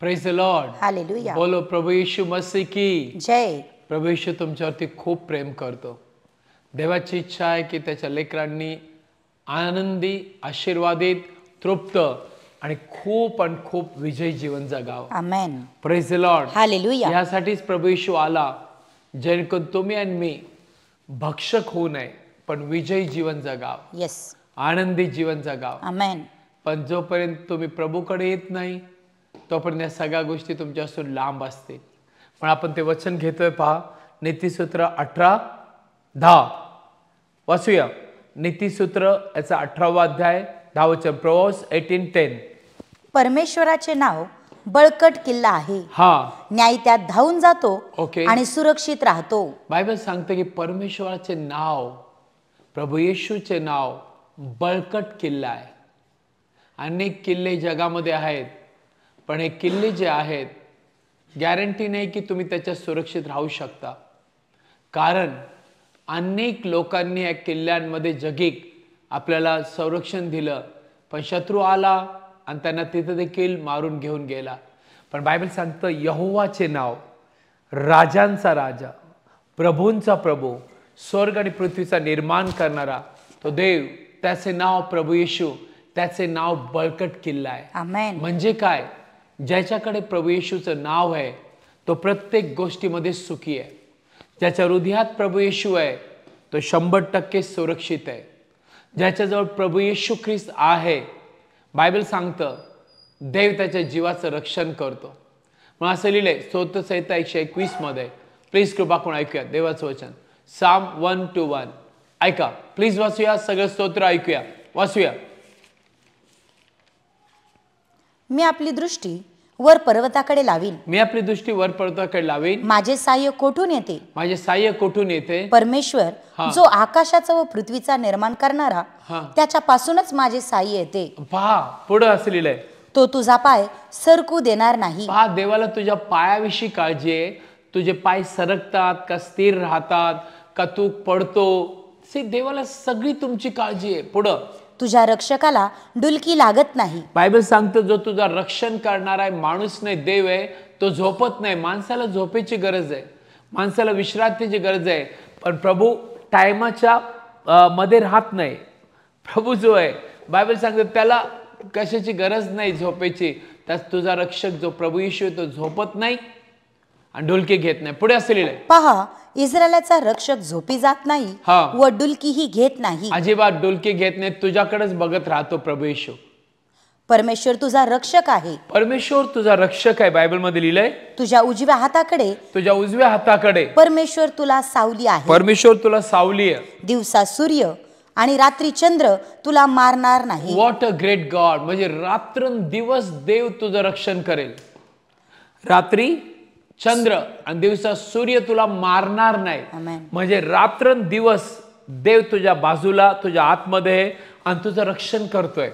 Praise the Lord hallelujah बोलो प्रभू येशू मसीह की जय प्रभू येशू तुमच्यावरती खूप प्रेम करतो देवाची इच्छा आहे की त्याच्या लेकरांनी आनंदी आशीर्वादित तृप्त आणि खूप आणि खूप विजय जीवन जगावं प्रेज द लॉर्ड हालेलुया यासाठीच प्रभू येशू आला जेणेकरून तुम्ही आणि मी भक्षक होऊ नये पण विजय जीवन जगाव यस आनंदी जीवन जगाव पण जोपर्यंत तुम्ही प्रभूकडे येत नाही तोपर्यंत या सगळ्या गोष्टी तुमच्यापासून लांब असतील पण आपण ते वचन घेतोय पहा नीतीसूत्र अठरा दहा वाचूया नीतीसूत्र याचा अठरावा अध्याय वचन प्रवास एटीन टेन परमेश्वराचे नाव बळकट किल्ला आहे हा न्याय त्यात धावून जातो ओके आणि सुरक्षित राहतो बायबल सांगते की परमेश्वराचे नाव प्रभू येशूचे नाव बळकट किल्ला आहे अनेक किल्ले जगामध्ये आहेत पण हे किल्ले जे आहेत गॅरंटी नाही की तुम्ही त्याच्यात सुरक्षित राहू शकता कारण अनेक लोकांनी या किल्ल्यांमध्ये जगीक आपल्याला संरक्षण दिलं पण शत्रू आला आणि त्यांना तिथं देखील मारून घेऊन गेला पण बायबल सांगतं यहोवाचे नाव राजांचा राजा प्रभूंचा प्रभू स्वर्ग आणि पृथ्वीचा निर्माण करणारा तो देव त्याचे नाव प्रभू येशू त्याचे नाव बळकट किल्ला आहे म्हणजे काय ज्याच्याकडे प्रभू येशूचं नाव आहे तो प्रत्येक गोष्टीमध्ये सुखी आहे ज्याच्या हृदयात प्रभू येशू आहे तो शंभर टक्के सुरक्षित आहे ज्याच्याजवळ प्रभू येशू ख्रिस्त आहे बायबल सांगतं देव त्याच्या जीवाचं रक्षण करतो मग असं लिहिलंय सहिता एकशे एकवीसमध्ये प्लीज कृपा कोण ऐकूया देवाचं वचन साम वन टू वन ऐका प्लीज वाचूया सगळं स्तोत्र ऐकूया वाचूया मी आपली दृष्टी वर पर्वताकडे लावीन मी आपली दृष्टी वर पर्वताकडे लावीन माझे सहाय्य कोठून येते माझे सहाय्य कोठून येते परमेश्वर जो आकाशाचा व पृथ्वीचा निर्माण करणारा त्याच्यापासूनच पासूनच माझे सहाय्य येते वा पुढे असं लिहिलंय तो तुझा पाय सरकू देणार नाही हा देवाला तुझ्या पायाविषयी काळजी आहे तुझे पाय सरकतात का स्थिर राहतात का तू पडतो देवाला सगळी तुमची काळजी आहे पुढं तुझ्या रक्षकाला डुलकी लागत नाही बायबल सांगतं जो तुझा रक्षण करणार आहे माणूस नाही देव आहे तो झोपत नाही माणसाला झोपेची गरज आहे माणसाला विश्रांतीची गरज आहे पण प्रभू टायमाच्या मध्ये राहत नाही प्रभू जो आहे बायबल सांगतो त्याला कशाची गरज नाही झोपेची त्याच तुझा रक्षक जो प्रभू येशू तो झोपत नाही आणि ढोलकी घेत नाही पुढे असं लिहिलंय पहा इस्रायलाचा रक्षक झोपी जात नाही व डुलकीही घेत नाही अजिबात डुलकी घेत नाही तुझ्याकडेच बघत राहतो प्रभू येशू परमेश्वर तुझा रक्षक आहे परमेश्वर तुझा रक्षक आहे बायबल मध्ये लिहिलंय तुझ्या उजव्या हाताकडे तुझ्या उजव्या हाताकडे परमेश्वर तुला सावली आहे परमेश्वर तुला सावली आहे दिवसा सूर्य आणि रात्री चंद्र तुला मारणार नाही व्हॉट अ ग्रेट गॉड म्हणजे रात्र दिवस देव तुझं रक्षण करेल रात्री चंद्र आणि दिवसा सूर्य तुला मारणार नाही म्हणजे रात्र दिवस देव तुझ्या बाजूला तुझ्या आतमध्ये आणि तुझं रक्षण करतोय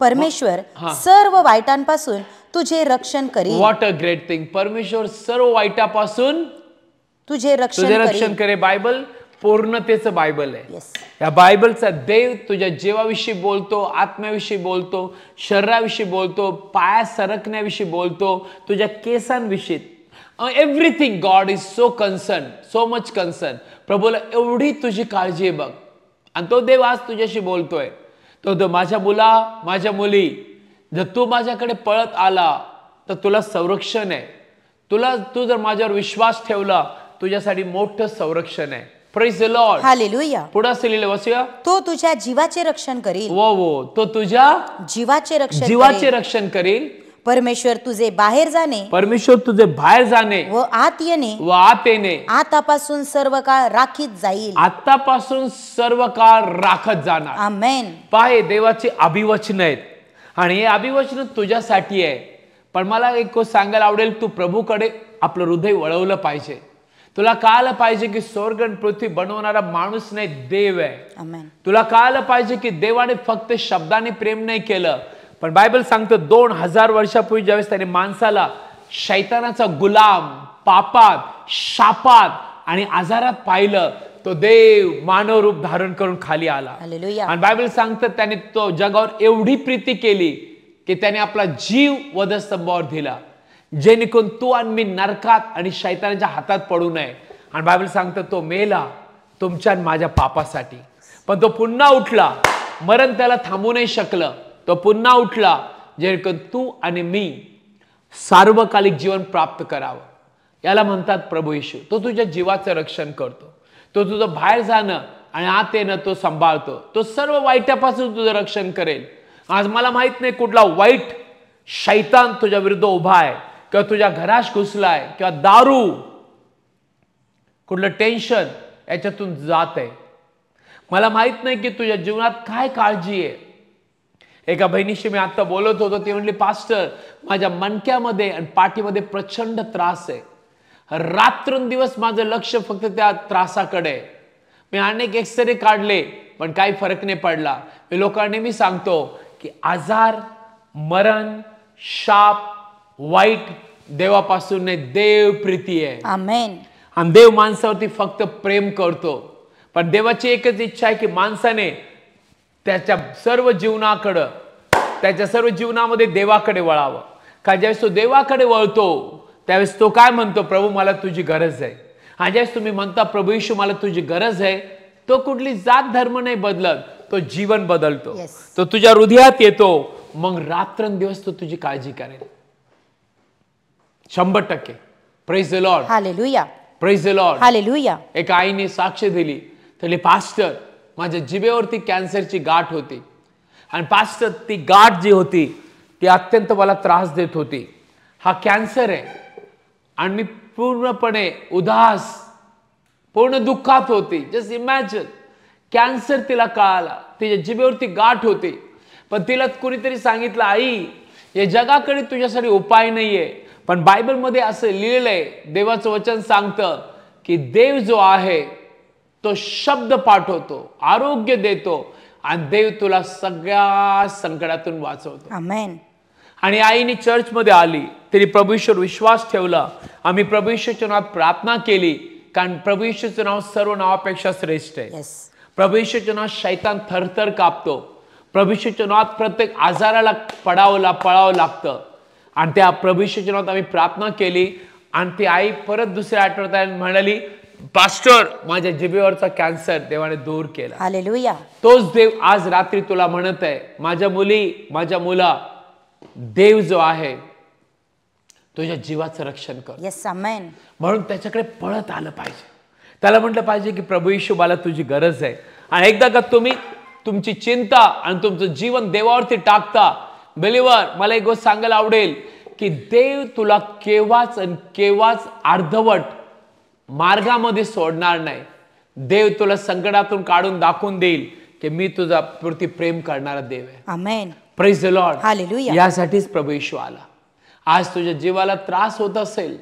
परमेश्वर सर्व वाईटांपासून तुझे रक्षण करी व्हॉट अ ग्रेट थिंग परमेश्वर सर्व वाईटापासून तुझे रक्षण तुझे रक्षण करे बायबल पूर्णतेचं बायबल आहे या बायबलचा देव तुझ्या जीवाविषयी बोलतो आत्म्याविषयी बोलतो शरीराविषयी बोलतो पाया सरकण्याविषयी बोलतो तुझ्या केसांविषयी everything God is so concern so much concern प्रभूला एवढी तुझी काळजी आहे बघ आणि तो देव आज तुझ्याशी बोलतोय तो तो माझ्या मुला माझ्या मुली जर तू माझ्याकडे पळत आला तर तुला संरक्षण आहे तुला तू जर माझ्यावर विश्वास ठेवला तुझ्यासाठी मोठं संरक्षण आहे तो तुझ्या जीवाचे रक्षण करील वो वो तो तुझ्या जीवाचे रक्षण जीवाचे रक्षण करील परमेश्वर तुझे बाहेर जाणे परमेश्वर तुझे बाहेर जाणे व आत येणे व आत येणे आतापासून सर्व काळ राखीत जाईल आतापासून सर्व काळ राखत जाणार आमेन पाहे देवाचे अभिवचन आहेत आणि हे अभिवचन तुझ्यासाठी आहे पण मला एक गोष्ट सांगायला आवडेल तू प्रभूकडे आपलं हृदय वळवलं पाहिजे तुला कळालं पाहिजे की स्वर्ग आणि पृथ्वी बनवणारा माणूस नाही देव आहे तुला कळलं पाहिजे की देवाने फक्त शब्दाने प्रेम नाही केलं पण बायबल सांगतं दोन हजार वर्षापूर्वी ज्यावेळेस त्याने माणसाला शैतानाचा गुलाम पापात शापात आणि आजारात पाहिलं तो देव मानव रूप धारण करून खाली आला आणि बायबल सांगतं त्याने तो जगावर एवढी प्रीती केली की त्याने आपला जीव वधस्तंभावर दिला जेणेकरून तू आणि मी नरकात आणि शैतानाच्या हातात पडू नये आणि बायबल सांगतं तो मेला तुमच्या आणि माझ्या पापासाठी पण तो पुन्हा उठला मरण त्याला थांबू नाही शकलं तो पुन्हा उठला जेणेकरून तू आणि मी सार्वकालिक जीवन प्राप्त करावं याला म्हणतात प्रभू येशू तो तुझ्या जीवाचं रक्षण करतो तो तुझं बाहेर जाणं आणि आत येणं तो सांभाळतो तो सर्व वाईटापासून तुझं रक्षण करेल आज मला माहित नाही कुठला वाईट शैतान तुझ्या विरुद्ध उभा आहे किंवा तुझ्या घराश घुसलाय किंवा दारू कुठलं टेन्शन याच्यातून जात आहे मला माहित नाही की तुझ्या जीवनात काय काळजी आहे एका बहिणीशी मी आत्ता बोलत होतो ती म्हणली पास्टर माझ्या मणक्यामध्ये आणि पाठीमध्ये प्रचंड त्रास आहे रात्रंदिवस माझं लक्ष फक्त त्या त्रासाकडे मी अनेक एक्सरे काढले पण काही फरक नाही पडला मी लोकांनी मी सांगतो की आजार मरण शाप वाईट देवापासून देव प्रीती आहे आणि देव माणसावरती फक्त प्रेम करतो पण देवाची एकच इच्छा आहे की माणसाने त्याच्या सर्व जीवनाकडं त्याच्या सर्व जीवनामध्ये देवाकडे वळावं का ज्यावेळेस तो देवाकडे वळतो त्यावेळेस तो काय म्हणतो प्रभू मला तुझी गरज आहे हा ज्यावेळेस तुम्ही म्हणता प्रभू येशू मला तुझी गरज आहे तो कुठली जात धर्म नाही बदलत तो जीवन बदलतो तो तुझ्या हृदयात येतो मग रात्रंदिवस तो तुझी काळजी करेल शंभर टक्के praise the Lord praise the Lord hallelujah एका आईने साक्ष दिली तर पास्टर माझ्या जिभेवरती कॅन्सरची गाठ होती आणि पास्ट ती गाठ जी होती ती अत्यंत मला त्रास देत होती हा कॅन्सर आहे आणि मी पूर्णपणे उदास पूर्ण दुःखात होती जस्ट इमॅजिन कॅन्सर तिला कळाला तिच्या जिभेवरती गाठ होती पण तिला कुणीतरी सांगितलं आई या जगाकडे तुझ्यासाठी उपाय नाही आहे पण बायबलमध्ये असं लिहिलेलं आहे देवाचं वचन सांगतं की देव जो आहे तो शब्द पाठवतो आरोग्य देतो आणि देव तुला सगळ्या संकटातून वाचवतो आणि आईने चर्च मध्ये आली तरी प्रभूश्वर विश्वास ठेवला आम्ही प्रभूश्वरच्या नावात प्रार्थना केली कारण प्रभूश्वरचं नाव सर्व नावापेक्षा श्रेष्ठ आहे yes. प्रभूश्वरच्या नाव शैतान थरथर कापतो प्रभूश्वरच्या नावात प्रत्येक आजाराला पडावला पळावं लागतं आणि त्या प्रभूश्वरच्या नावात आम्ही प्रार्थना केली आणि ती आई परत दुसऱ्या आठवड्यात म्हणाली पास्टर माझ्या जिभेवरचा कॅन्सर देवाने दूर केला हालेलुया तोच देव आज रात्री तुला म्हणत आहे माझ्या मुली माझ्या मुला देव जो आहे तुझ्या जीवाचं रक्षण कर म्हणून त्याच्याकडे पळत आलं पाहिजे त्याला म्हटलं पाहिजे की प्रभू मला तुझी गरज आहे आणि एकदा का तुम्ही तुमची चिंता आणि तुमचं जीवन देवावरती टाकता बिलिव्हर मला एक गोष्ट सांगायला आवडेल की देव तुला केव्हाच आणि केव्हाच अर्धवट मार्गामध्ये सोडणार नाही देव तुला संकटातून काढून दाखवून देईल की मी तुझा पुरती प्रेम करणारा देव आहे प्रेज द लॉर्ड यासाठीच प्रभू येशू आला आज तुझ्या जीवाला त्रास होत असेल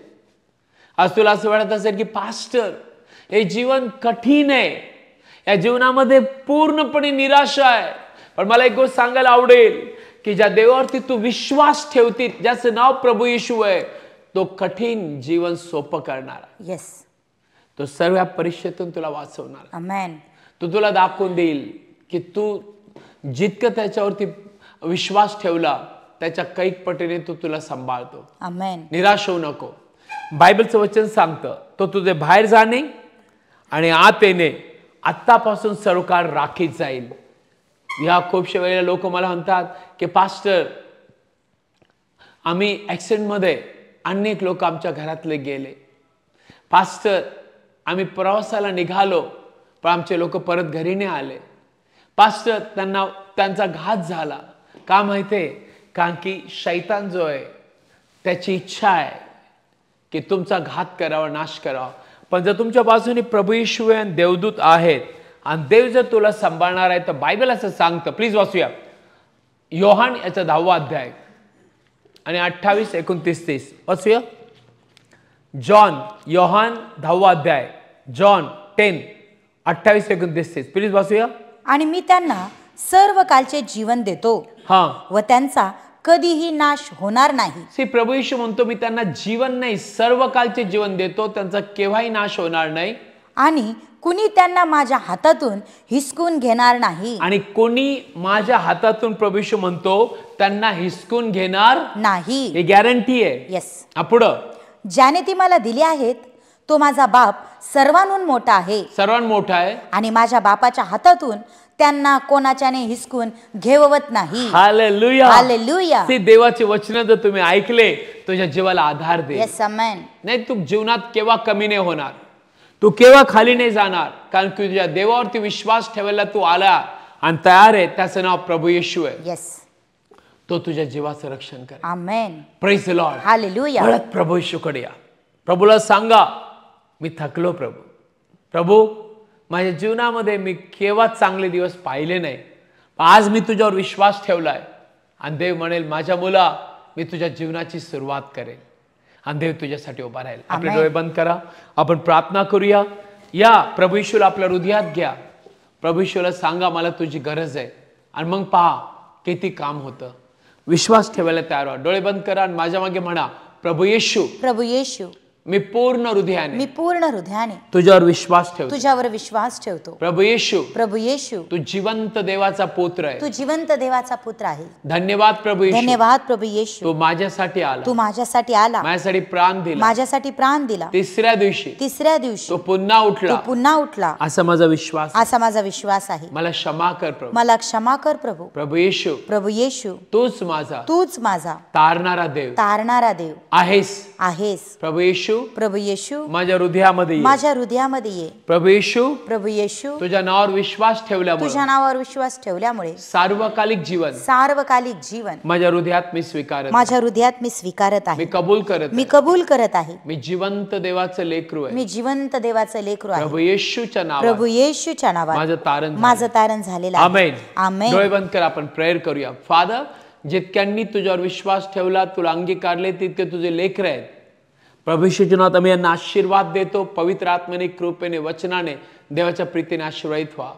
आज तुला असं वाटत असेल की पास्टर हे जीवन कठीण आहे या जीवनामध्ये पूर्णपणे निराशा आहे पण मला एक गोष्ट सांगायला आवडेल की ज्या देवावरती तू विश्वास ठेवतील ज्याचं नाव प्रभू येशू आहे तो कठीण जीवन सोपं करणार तो सर्व परीक्षेतून तुला वाचवणार तो तुला दाखवून देईल की तू जितकं त्याच्यावरती विश्वास ठेवला त्याच्या कैक पटीने तो तुला सांभाळतो निराश होऊ नको बायबलचं वचन सांगतं तो तुझे बाहेर जाणे आणि आत येणे आत्तापासून सर्व काळ राखीत जाईल या खूपशा वेळेला लोक मला म्हणतात की पास्टर आम्ही ॲक्सिडेंटमध्ये अनेक लोक आमच्या घरातले गेले पास्टर आम्ही प्रवासाला निघालो पण आमचे लोक परत घरी नाही आले पास्टर त्यांना त्यांचा घात झाला का माहिती आहे कारण की शैतान जो आहे त्याची इच्छा आहे की तुमचा घात करावा नाश करावा पण जर तुमच्या बाजूने प्रभू येशू आणि देवदूत आहेत आणि देव जर तुला सांभाळणार आहे तर बायबल असं सांगतं प्लीज वाचूया योहान याचा दहावा अध्याय आणि अठ्ठावीस एकोणतीस तीस वाचूया जॉन योहान दहावा अध्याय जॉन टेन अठ्ठावीस एकोणतीस प्लीज बसूया आणि मी त्यांना सर्व कालचे जीवन देतो हा व त्यांचा कधीही नाश होणार नाही श्री प्रभू यशू म्हणतो मी त्यांना जीवन नाही सर्व कालचे जीवन देतो त्यांचा केव्हाही नाश होणार नाही आणि कुणी त्यांना माझ्या हातातून हिसकून घेणार नाही आणि कोणी माझ्या हातातून येशू म्हणतो त्यांना हिसकून घेणार नाही गॅरंटी आहे येस पुढं ज्याने ती मला दिली आहेत तो माझा बाप सर्वांहून मोठा आहे सर्वांत मोठा आहे आणि माझ्या बापाच्या हातातून त्यांना कोणाच्याने हिसकून घेवत नाही देवाचे वचन जर तुम्ही ऐकले तुझ्या जीवाला आधार दे नाही तू जीवनात केव्हा कमी नाही होणार तू केव्हा खाली नाही जाणार कारण की तुझ्या देवावरती विश्वास ठेवायला तू आला आणि तयार आहे त्याचं नाव प्रभू येशू आहे येस तो तुझ्या जीवाचं रक्षण कर प्रभू येशू लॉर्ड या प्रभूला सांगा मी थकलो प्रभू प्रभू माझ्या जीवनामध्ये मी केव्हा चांगले दिवस पाहिले नाही आज मी तुझ्यावर विश्वास ठेवलाय आहे आणि देव म्हणेल माझ्या मुला मी तुझ्या जीवनाची सुरुवात करेल आणि देव तुझ्यासाठी उभा राहील आपले डोळे बंद करा आपण प्रार्थना करूया या प्रभू येशूला आपल्या हृदयात घ्या प्रभु येशूला सांगा मला तुझी गरज आहे आणि मग पहा किती काम होतं विश्वास ठेवायला तयार व्हा डोळे बंद करा आणि माझ्या मागे म्हणा प्रभू येशू प्रभू येशू मी पूर्ण हृदयाने मी पूर्ण हृदयाने तुझ्यावर विश्वास ठेवतो तुझ्यावर विश्वास ठेवतो प्रभू येशू प्रभू येशू तू जिवंत देवाचा पुत्र आहे तू जिवंत देवाचा पुत्र आहे धन्यवाद प्रभू धन्यवाद प्रभू येशू तू माझ्यासाठी आला तू माझ्यासाठी आला माझ्यासाठी प्राण दिला माझ्यासाठी प्राण दिला तिसऱ्या दिवशी तिसऱ्या दिवशी तो पुन्हा उठला पुन्हा उठला असा माझा विश्वास असा माझा विश्वास आहे मला क्षमा कर प्रभू मला क्षमा कर प्रभू प्रभू येशू प्रभू येशू तूच माझा तूच माझा तारणारा देव तारणारा देव आहेस आहेस प्रभू येशू येशू प्रभू येशू माझ्या हृदयामध्ये माझ्या हृदयामध्ये ये प्रभू येशू प्रभू येशू तुझ्या नावावर विश्वास ठेवल्यामुळे तुझ्या नावावर विश्वास ठेवल्यामुळे सार्वकालिक जीवन सार्वकालिक जीवन माझ्या हृदयात मी स्वीकारत माझ्या हृदयात मी स्वीकारत मी आहे कबूल करत मी कबूल करत आहे मी जिवंत देवाचं लेकरू आहे मी जिवंत देवाचं लेकरू आहे प्रभू येशूच्या नाव प्रभू येशूच्या नावावर माझं तारण माझं तारण झालेलं आहे आमेन डोळे बंद कर आपण प्रेयर करूया फादर जितक्यांनी तुझ्यावर विश्वास ठेवला तुला अंगीकारले तितके तुझे लेकर आहेत प्रभूशनाथ आम्ही यांना आशीर्वाद देतो पवित्र आत्मने कृपेने वचनाने देवाच्या प्रीतीने आशीर्वादित व्हा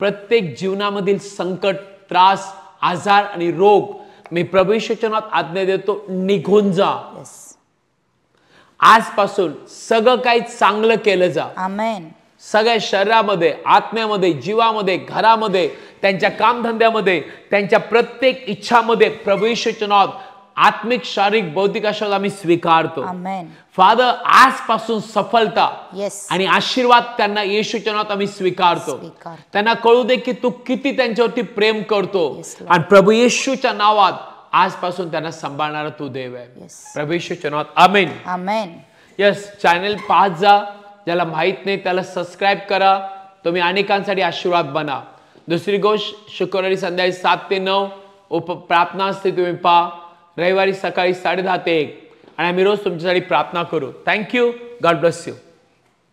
प्रत्येक जीवनामधील संकट त्रास आजार आणि रोग मी आज्ञा देतो निघून जा yes. आजपासून सगळं काही चांगलं केलं जा सगळ्या शरीरामध्ये आत्म्यामध्ये जीवामध्ये घरामध्ये त्यांच्या कामधंद्यामध्ये त्यांच्या प्रत्येक इच्छामध्ये प्रभूशनात आत्मिक शारीरिक बौद्धिक आशीर्वाद आम्ही स्वीकारतो फादर आजपासून सफलता आणि आशीर्वाद त्यांना येशूच्या नावात आम्ही स्वीकारतो त्यांना कळू दे की तू किती त्यांच्यावरती प्रेम करतो आणि प्रभू येशूच्या नावात आजपासून त्यांना सांभाळणारा तू देव आहे प्रभू येशूच्या नावात अमेन अमेन यस चॅनेल पाहत जा ज्याला माहित नाही त्याला सबस्क्राईब करा तुम्ही अनेकांसाठी आशीर्वाद बना दुसरी गोष्ट शुक्रवारी संध्याकाळी सात ते नऊ उप प्रार्थना असते तुम्ही पहा रविवारी सकाळी साडे दहा ते एक आणि आम्ही रोज तुमच्यासाठी प्रार्थना करू थँक्यू गॉड ब्लस यू